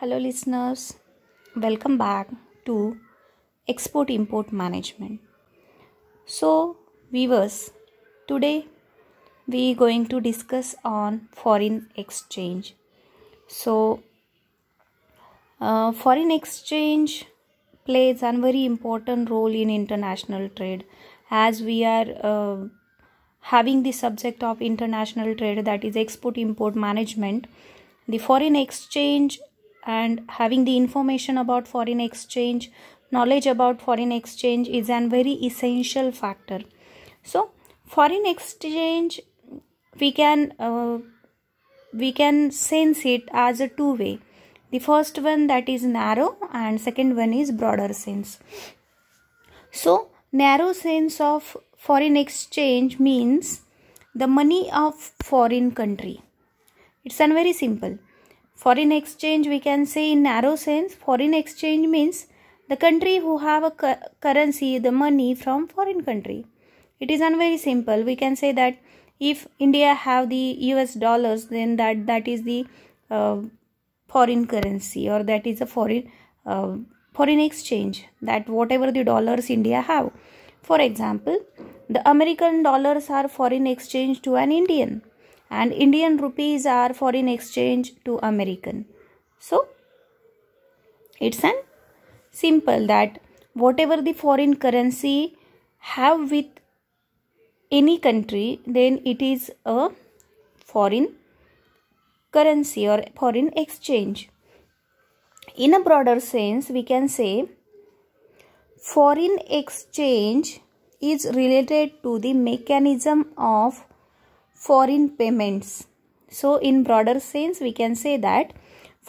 Hello, listeners. Welcome back to Export Import Management. So, viewers, today we going to discuss on foreign exchange. So, uh, foreign exchange plays a very important role in international trade as we are uh, having the subject of international trade that is export import management the foreign exchange and having the information about foreign exchange knowledge about foreign exchange is an very essential factor so foreign exchange we can uh, we can sense it as a two way the first one that is narrow and second one is broader sense so narrow sense of foreign exchange means the money of foreign country it's an very simple Foreign exchange we can say in narrow sense. Foreign exchange means the country who have a cu currency, the money from foreign country. It is very simple. We can say that if India have the US dollars, then that, that is the uh, foreign currency or that is a foreign uh, foreign exchange that whatever the dollars India have. For example, the American dollars are foreign exchange to an Indian and Indian rupees are foreign exchange to American. So it's an simple that whatever the foreign currency have with any country then it is a foreign currency or foreign exchange. In a broader sense we can say foreign exchange is related to the mechanism of foreign payments so in broader sense we can say that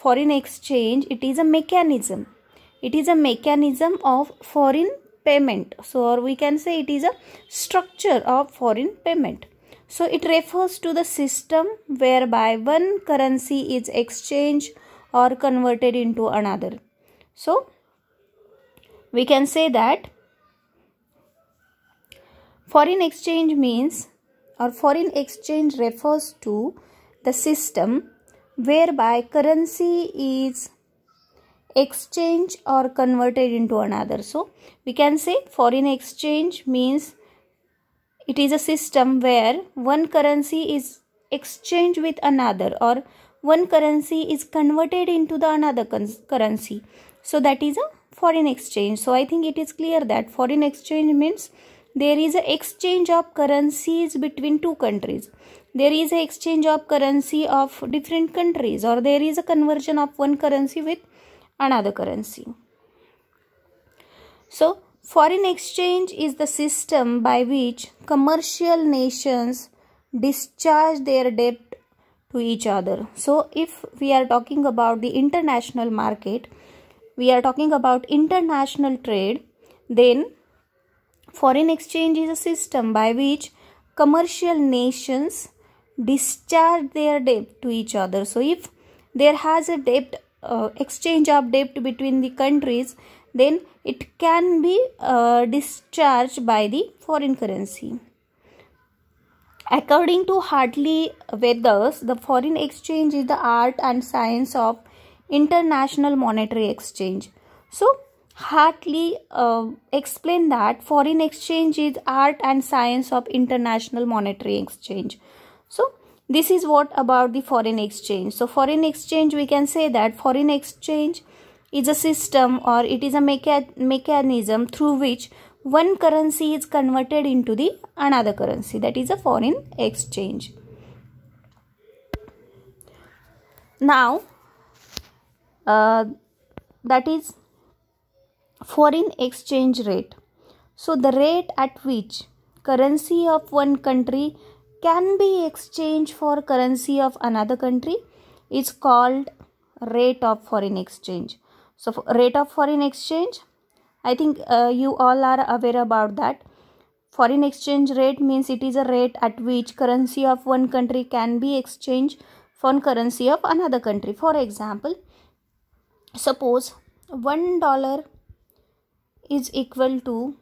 foreign exchange it is a mechanism it is a mechanism of foreign payment so or we can say it is a structure of foreign payment so it refers to the system whereby one currency is exchanged or converted into another so we can say that foreign exchange means or foreign exchange refers to the system whereby currency is exchanged or converted into another. So, we can say foreign exchange means it is a system where one currency is exchanged with another or one currency is converted into the another currency. So, that is a foreign exchange. So, I think it is clear that foreign exchange means there is an exchange of currencies between two countries there is an exchange of currency of different countries or there is a conversion of one currency with another currency so foreign exchange is the system by which commercial nations discharge their debt to each other. So, if we are talking about the international market, we are talking about international trade, then Foreign exchange is a system by which commercial nations discharge their debt to each other. So, if there has a debt uh, exchange of debt between the countries, then it can be uh, discharged by the foreign currency. According to Hartley Weathers, the foreign exchange is the art and science of international monetary exchange. So, Hartley uh, um, explained that foreign exchange is art and science of international monetary exchange. So this is what about the foreign exchange. So foreign exchange, we can say that foreign exchange is a system or it is a mecha mechanism through which one currency is converted into the another currency that is a foreign exchange. Now uh, that is foreign exchange rate. So, the rate at which currency of one country can be exchanged for currency of another country is called rate of foreign exchange. So, rate of foreign exchange, I think uh, you all are aware about that. Foreign exchange rate means it is a rate at which currency of one country can be exchanged for currency of another country. For example, suppose one dollar is equal to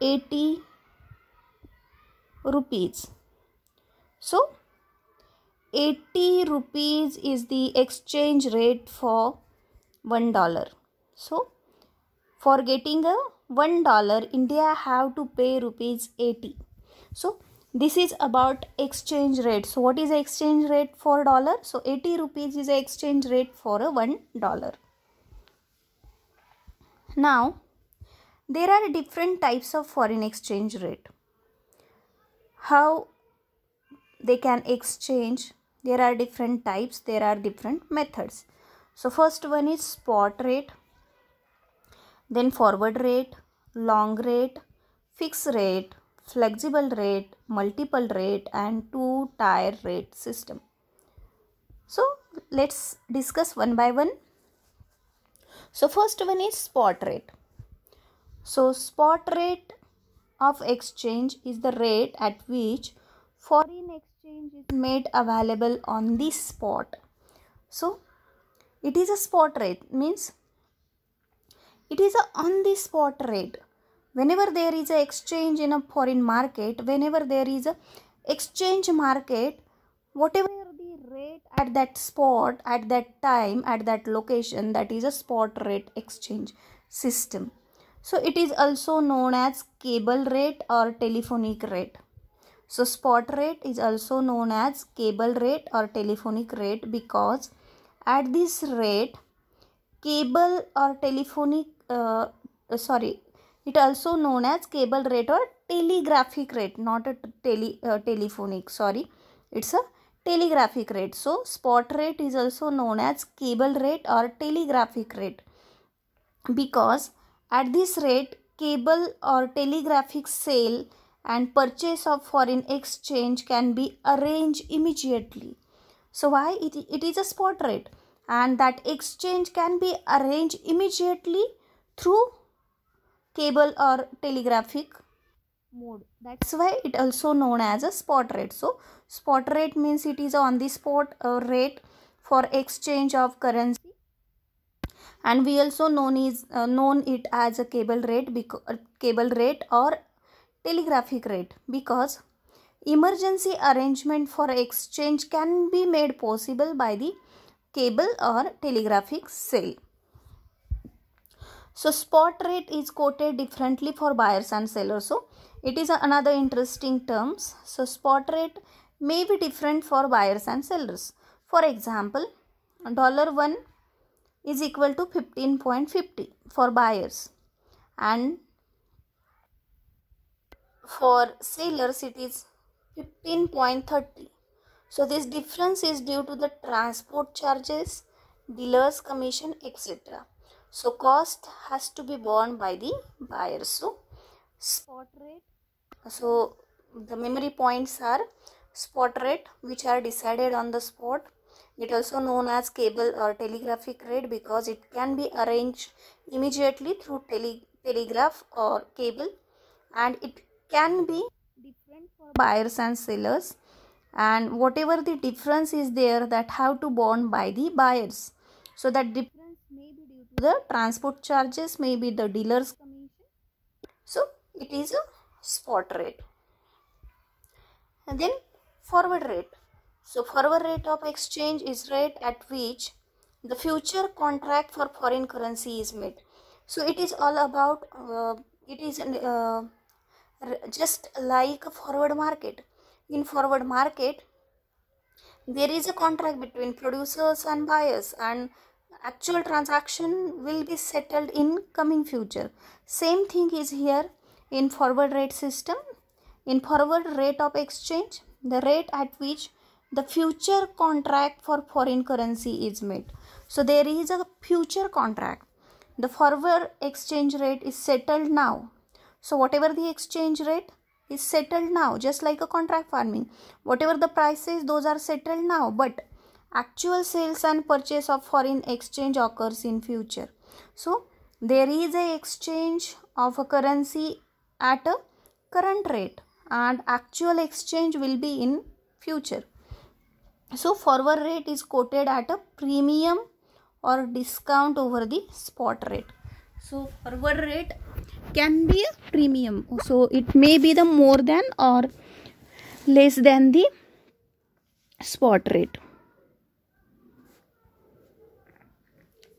80 rupees. So 80 rupees is the exchange rate for 1 dollar. So for getting a 1 dollar India have to pay rupees 80. So this is about exchange rate. So what is exchange rate for dollar? So 80 rupees is exchange rate for a 1 dollar. Now, there are different types of foreign exchange rate. How they can exchange, there are different types, there are different methods. So, first one is spot rate, then forward rate, long rate, fixed rate, flexible rate, multiple rate and two tier rate system. So, let's discuss one by one so, first one is spot rate. So, spot rate of exchange is the rate at which foreign exchange is made available on the spot. So, it is a spot rate means it is a on the spot rate. Whenever there is an exchange in a foreign market, whenever there is a exchange market, whatever at that spot at that time at that location that is a spot rate exchange system so it is also known as cable rate or telephonic rate so spot rate is also known as cable rate or telephonic rate because at this rate cable or telephonic uh, sorry it also known as cable rate or telegraphic rate not a tele uh, telephonic sorry it's a telegraphic rate. So, spot rate is also known as cable rate or telegraphic rate because at this rate, cable or telegraphic sale and purchase of foreign exchange can be arranged immediately. So, why? It, it is a spot rate and that exchange can be arranged immediately through cable or telegraphic mode that's why it also known as a spot rate so spot rate means it is on the spot uh, rate for exchange of currency and we also known is uh, known it as a cable rate because uh, cable rate or telegraphic rate because emergency arrangement for exchange can be made possible by the cable or telegraphic sale so spot rate is quoted differently for buyers and sellers so it is another interesting terms. So spot rate may be different for buyers and sellers. For example, dollar 1 is equal to 15.50 for buyers and for sellers it is 15.30 so this difference is due to the transport charges dealers commission etc so cost has to be borne by the buyers. so spot rate so the memory points are spot rate which are decided on the spot it also known as cable or telegraphic rate because it can be arranged immediately through tele telegraph or cable and it can be different for buyers and sellers and whatever the difference is there that have to borne by the buyers so that difference may be due to the transport charges may be the dealer's commission so it is a spot rate and then forward rate so forward rate of exchange is rate at which the future contract for foreign currency is made so it is all about uh, it is uh, just like forward market in forward market there is a contract between producers and buyers and actual transaction will be settled in coming future same thing is here in forward rate system in forward rate of exchange the rate at which the future contract for foreign currency is made so there is a future contract the forward exchange rate is settled now so whatever the exchange rate is settled now just like a contract farming whatever the prices those are settled now but actual sales and purchase of foreign exchange occurs in future so there is a exchange of a currency at a current rate and actual exchange will be in future. So forward rate is quoted at a premium or discount over the spot rate. So forward rate can be a premium. So it may be the more than or less than the spot rate.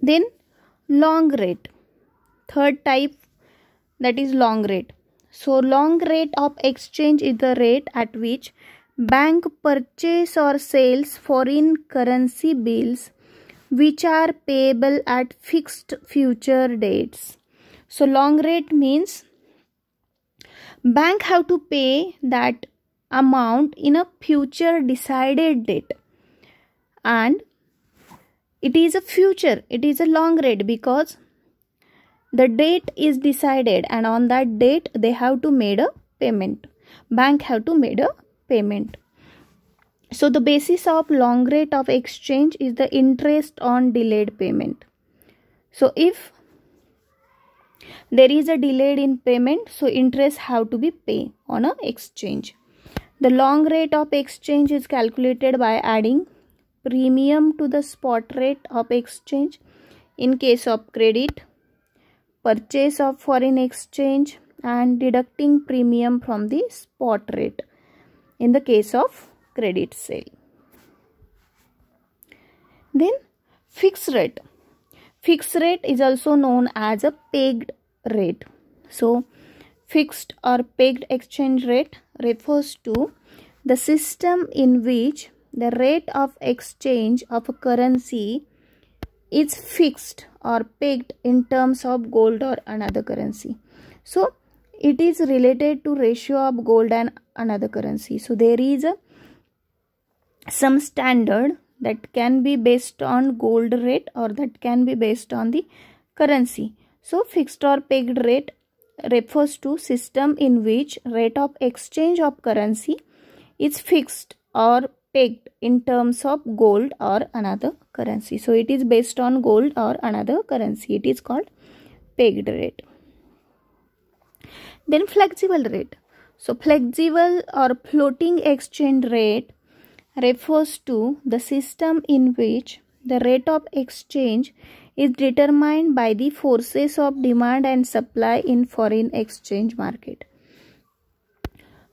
Then long rate. Third type that is long rate. So long rate of exchange is the rate at which bank purchase or sells foreign currency bills which are payable at fixed future dates. So long rate means bank have to pay that amount in a future decided date and it is a future it is a long rate because the date is decided and on that date they have to made a payment bank have to made a payment so the basis of long rate of exchange is the interest on delayed payment so if there is a delayed in payment so interest have to be pay on a exchange the long rate of exchange is calculated by adding premium to the spot rate of exchange in case of credit purchase of foreign exchange and deducting premium from the spot rate in the case of credit sale. Then fixed rate. Fixed rate is also known as a pegged rate. So fixed or pegged exchange rate refers to the system in which the rate of exchange of a currency is fixed or pegged in terms of gold or another currency. So it is related to ratio of gold and another currency. So there is a, some standard that can be based on gold rate or that can be based on the currency. So fixed or pegged rate refers to system in which rate of exchange of currency is fixed or pegged in terms of gold or another currency. So it is based on gold or another currency. It is called pegged rate. Then flexible rate. So flexible or floating exchange rate refers to the system in which the rate of exchange is determined by the forces of demand and supply in foreign exchange market.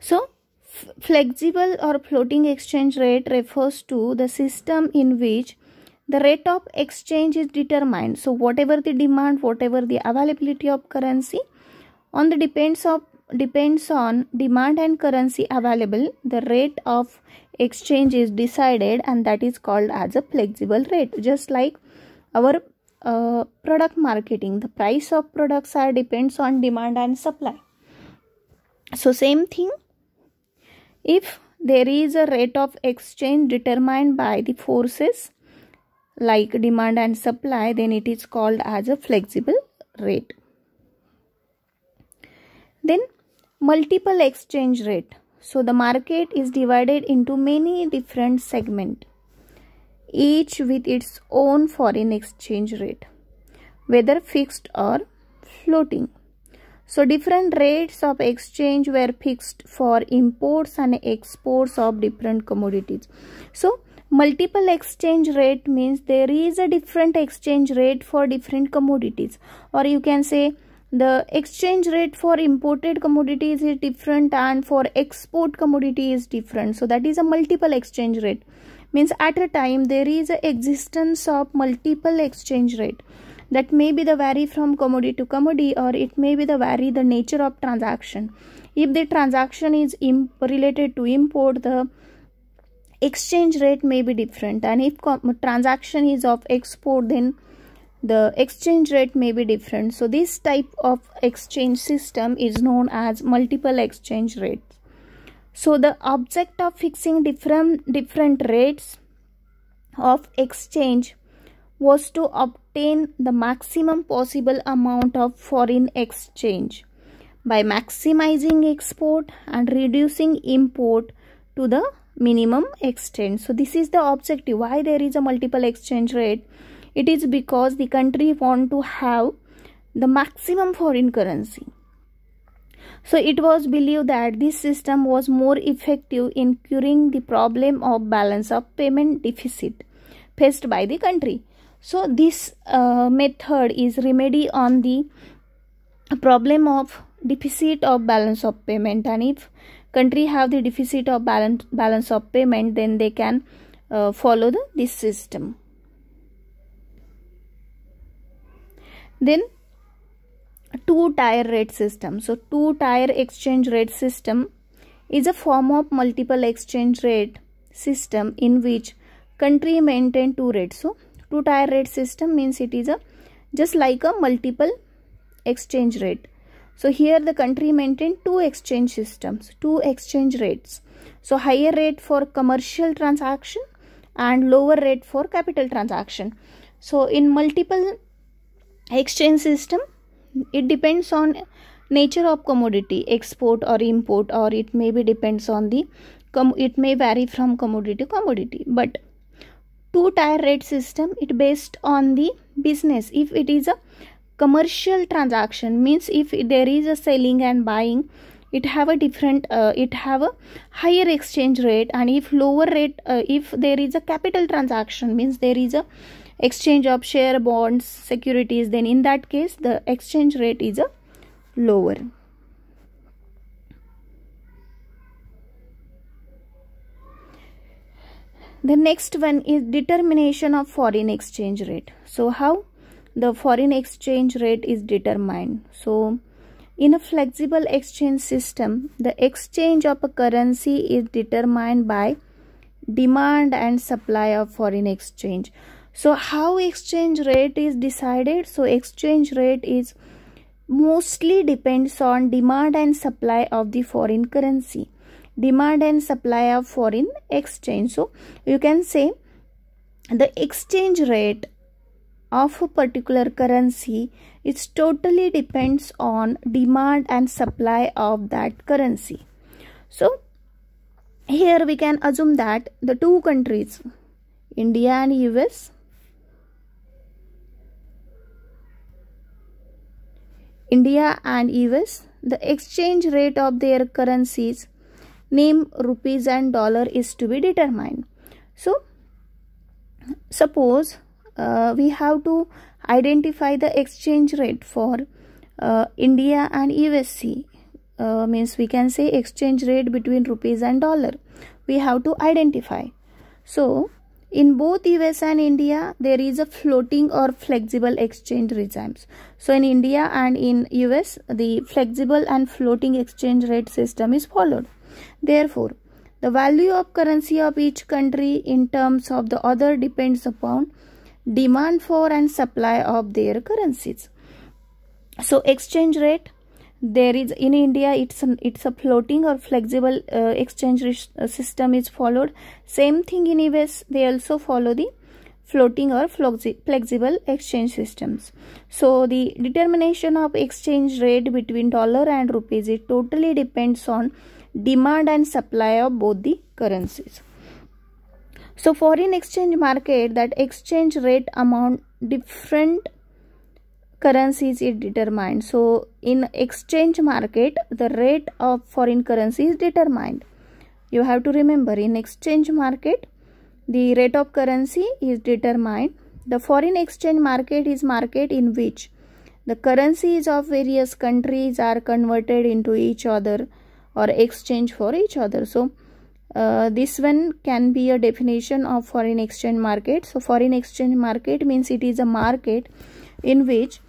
So flexible or floating exchange rate refers to the system in which the rate of exchange is determined. So whatever the demand, whatever the availability of currency, on the depends of depends on demand and currency available, the rate of exchange is decided and that is called as a flexible rate. Just like our uh, product marketing, the price of products are depends on demand and supply. So same thing if there is a rate of exchange determined by the forces like demand and supply then it is called as a flexible rate then multiple exchange rate so the market is divided into many different segment each with its own foreign exchange rate whether fixed or floating so different rates of exchange were fixed for imports and exports of different commodities. So multiple exchange rate means there is a different exchange rate for different commodities or you can say the exchange rate for imported commodities is different and for export commodity is different so that is a multiple exchange rate means at a time there is a existence of multiple exchange rate that may be the vary from commodity to commodity or it may be the vary the nature of transaction if the transaction is related to import the exchange rate may be different and if transaction is of export then the exchange rate may be different so this type of exchange system is known as multiple exchange rates so the object of fixing different different rates of exchange was to ob obtain the maximum possible amount of foreign exchange by maximizing export and reducing import to the minimum extent. So this is the objective. Why there is a multiple exchange rate? It is because the country want to have the maximum foreign currency. So it was believed that this system was more effective in curing the problem of balance of payment deficit faced by the country so this uh, method is remedy on the problem of deficit of balance of payment and if country have the deficit of balance balance of payment then they can uh, follow the this system then two tier rate system so two tier exchange rate system is a form of multiple exchange rate system in which country maintain two rates so two tier rate system means it is a just like a multiple exchange rate so here the country maintained two exchange systems two exchange rates so higher rate for commercial transaction and lower rate for capital transaction so in multiple exchange system it depends on nature of commodity export or import or it may be depends on the it may vary from commodity to commodity but two tier rate system it based on the business if it is a commercial transaction means if there is a selling and buying it have a different uh, it have a higher exchange rate and if lower rate uh, if there is a capital transaction means there is a exchange of share bonds securities then in that case the exchange rate is a lower the next one is determination of foreign exchange rate so how the foreign exchange rate is determined so in a flexible exchange system the exchange of a currency is determined by demand and supply of foreign exchange so how exchange rate is decided so exchange rate is mostly depends on demand and supply of the foreign currency demand and supply of foreign exchange so you can say the exchange rate of a particular currency it totally depends on demand and supply of that currency so here we can assume that the two countries india and us india and us the exchange rate of their currencies name rupees and dollar is to be determined so suppose uh, we have to identify the exchange rate for uh, India and USC uh, means we can say exchange rate between rupees and dollar we have to identify so in both US and India there is a floating or flexible exchange regimes so in India and in US the flexible and floating exchange rate system is followed Therefore, the value of currency of each country in terms of the other depends upon demand for and supply of their currencies. So exchange rate there is in India it's a, it's a floating or flexible uh, exchange uh, system is followed. Same thing in US they also follow the floating or flexible exchange systems. So the determination of exchange rate between dollar and rupees it totally depends on demand and supply of both the currencies. So foreign exchange market that exchange rate amount different currencies is determined. So in exchange market the rate of foreign currency is determined. You have to remember in exchange market the rate of currency is determined. The foreign exchange market is market in which the currencies of various countries are converted into each other or exchange for each other so uh, this one can be a definition of foreign exchange market so foreign exchange market means it is a market in which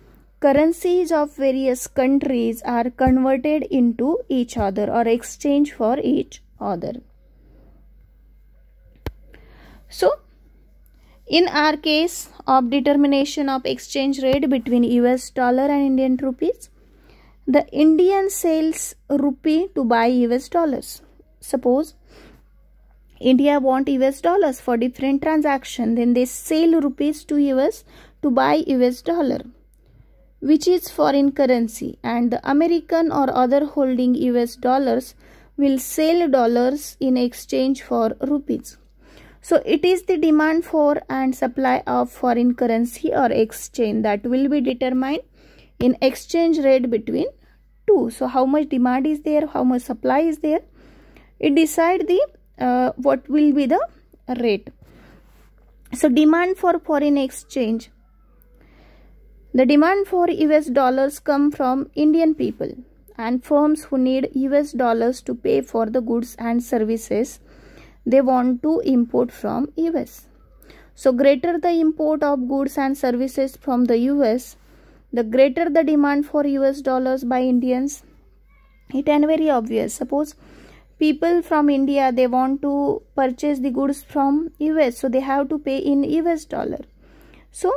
currencies of various countries are converted into each other or exchange for each other so in our case of determination of exchange rate between us dollar and indian rupees the Indian sells rupee to buy US dollars. Suppose India want US dollars for different transaction, then they sell rupees to US to buy US dollar, which is foreign currency, and the American or other holding US dollars will sell dollars in exchange for rupees. So it is the demand for and supply of foreign currency or exchange that will be determined in exchange rate between two. So how much demand is there, how much supply is there, it decide the uh, what will be the rate. So demand for foreign exchange. The demand for US dollars come from Indian people and firms who need US dollars to pay for the goods and services they want to import from US. So greater the import of goods and services from the US, the greater the demand for US dollars by Indians. It and very obvious. Suppose people from India they want to purchase the goods from US, so they have to pay in US dollar. So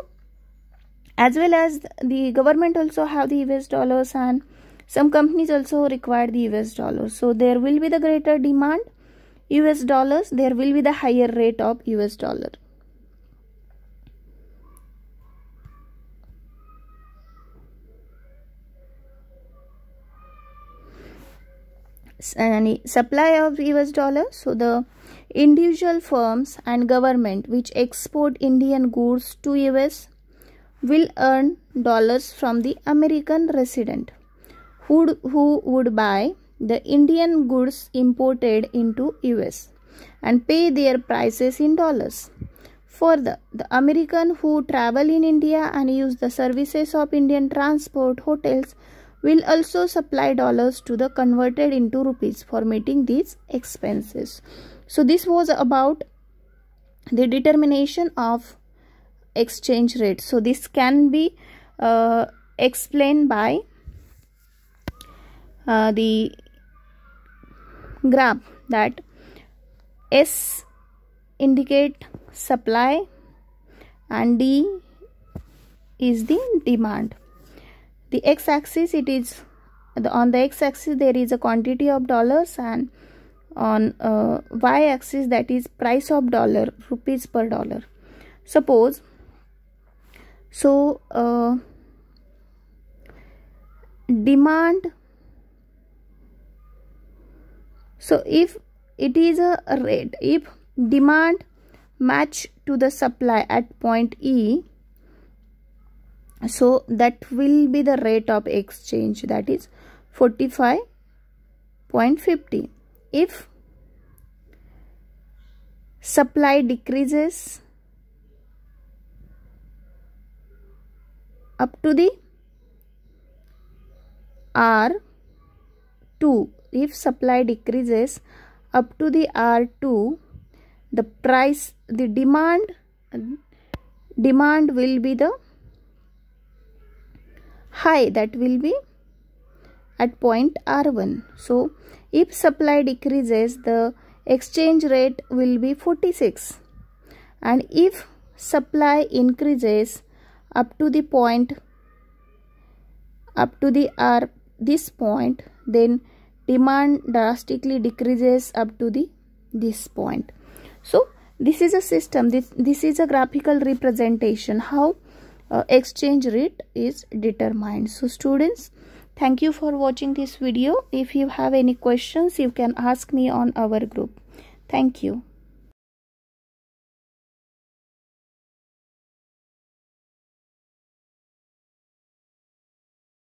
as well as the government also have the US dollars and some companies also require the US dollars. So there will be the greater demand US dollars, there will be the higher rate of US dollar. any supply of US dollars. So the individual firms and government which export Indian goods to US will earn dollars from the American resident who, who would buy the Indian goods imported into US and pay their prices in dollars. Further, the American who travel in India and use the services of Indian transport hotels will also supply dollars to the converted into rupees for meeting these expenses. So this was about the determination of exchange rate. So this can be uh, explained by uh, the graph that S indicate supply and D is the demand the x-axis it is the, on the x-axis there is a quantity of dollars and on uh, y-axis that is price of dollar rupees per dollar suppose so uh, demand so if it is a rate if demand match to the supply at point e so that will be the rate of exchange that is 45.50 if supply decreases up to the R2 if supply decreases up to the R2 the price the demand demand will be the high that will be at point R1. So, if supply decreases the exchange rate will be 46 and if supply increases up to the point up to the R this point then demand drastically decreases up to the this point. So, this is a system this, this is a graphical representation how uh, exchange rate is determined so students thank you for watching this video if you have any questions you can ask me on our group thank you